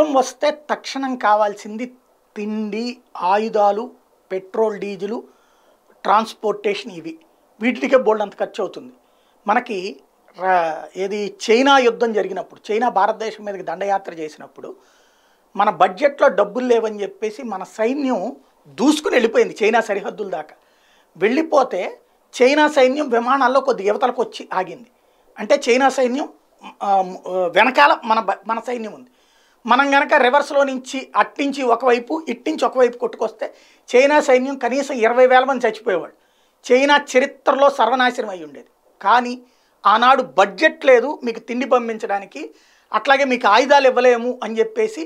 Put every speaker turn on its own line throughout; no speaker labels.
యుద్ధం వస్తే తక్షణం కావాల్సింది తిండి ఆయుధాలు పెట్రోల్ డీజిలు ట్రాన్స్పోర్టేషన్ ఇవి వీటికే బోల్డ్ అంత ఖర్చు అవుతుంది మనకి ఏది చైనా యుద్ధం జరిగినప్పుడు చైనా భారతదేశం మీదకి దండయాత్ర చేసినప్పుడు మన బడ్జెట్లో డబ్బులు లేవని చెప్పేసి మన సైన్యం దూసుకుని వెళ్ళిపోయింది చైనా సరిహద్దుల దాకా వెళ్ళిపోతే చైనా సైన్యం విమానాల్లో కొద్ది యువతలకు వచ్చి ఆగింది అంటే చైనా సైన్యం వెనకాల మన మన సైన్యం ఉంది మనం కనుక రివర్స్లో నుంచి అట్టించి ఒకవైపు ఇట్టించి ఒకవైపు కొట్టుకొస్తే చైనా సైన్యం కనీసం ఇరవై వేల మంది చచ్చిపోయేవాడు చైనా చరిత్రలో సర్వనాశనం అయి ఉండేది కానీ ఆనాడు బడ్జెట్ లేదు మీకు తిండి పంపించడానికి అట్లాగే మీకు ఆయుధాలు ఇవ్వలేము అని చెప్పేసి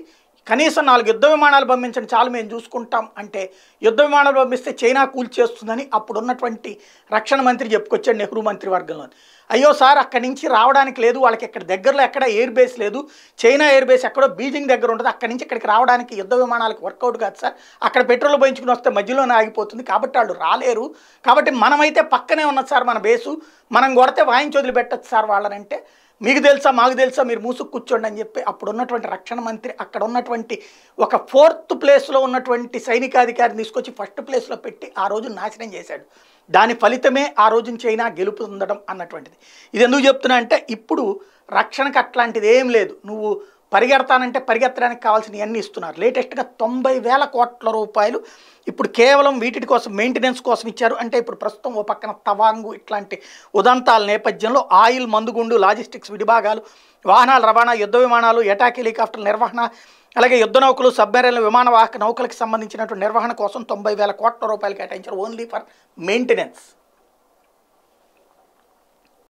కనీసం నాలుగు యుద్ధ విమానాలు పంపించండి చాలు మేము చూసుకుంటాం అంటే యుద్ధ విమానాలు పంపిస్తే చైనా కూల్చేస్తుందని అప్పుడున్నటువంటి రక్షణ మంత్రి చెప్పుకొచ్చాడు నెహ్రూ మంత్రివర్గంలో అయ్యో సార్ అక్కడి నుంచి రావడానికి లేదు వాళ్ళకి ఇక్కడ దగ్గరలో ఎక్కడ ఎయిర్ బేస్ లేదు చైనా ఎయిర్ బేస్ ఎక్కడో బీజింగ్ దగ్గర ఉంటుంది అక్కడి నుంచి ఇక్కడికి రావడానికి యుద్ధ విమానాలకు వర్కౌట్ కాదు సార్ అక్కడ పెట్రోల్ పోయించుకుని వస్తే మధ్యలోనే ఆగిపోతుంది కాబట్టి వాళ్ళు రాలేరు కాబట్టి మనమైతే పక్కనే ఉన్నది సార్ మన బేసు మనం కొడితే వాయించి వదిలిపెట్టచ్చు సార్ వాళ్ళనంటే మీకు తెలుసా మాకు తెలుసా మీరు మూసుకు కూర్చోండి అని చెప్పి అప్పుడు ఉన్నటువంటి రక్షణ మంత్రి అక్కడ ఉన్నటువంటి ఒక ఫోర్త్ ప్లేస్లో ఉన్నటువంటి సైనికాధికారిని తీసుకొచ్చి ఫస్ట్ ప్లేస్లో పెట్టి ఆ రోజు నాశనం చేశాడు దాని ఫలితమే ఆ రోజున చైనా గెలుపు ఉండడం అన్నటువంటిది ఇది ఎందుకు చెప్తున్నా అంటే ఇప్పుడు రక్షణకు అట్లాంటిది ఏం లేదు నువ్వు పరిగెడతానంటే పరిగెత్తడానికి కావాల్సినవన్నీ ఇస్తున్నారు లేటెస్ట్గా తొంభై వేల కోట్ల రూపాయలు ఇప్పుడు కేవలం వీటి కోసం మెయింటెనెన్స్ కోసం ఇచ్చారు అంటే ఇప్పుడు ప్రస్తుతం ఓ పక్కన తవాంగు ఇట్లాంటి ఉదంతాల నేపథ్యంలో ఆయిల్ మందుగుండు లాజిస్టిక్స్ విడిభాగాలు వాహనాల రవాణా యుద్ధ విమానాలు ఎటాక్ హెలికాప్టర్ నిర్వహణ అలాగే యుద్ధ నౌకలు సబ్మెరైన్ల విమానవాహక నౌకలకు సంబంధించినటువంటి నిర్వహణ కోసం తొంభై వేల కోట్ల రూపాయలు కేటాయించారు ఓన్లీ ఫర్ మెయింటెనెన్స్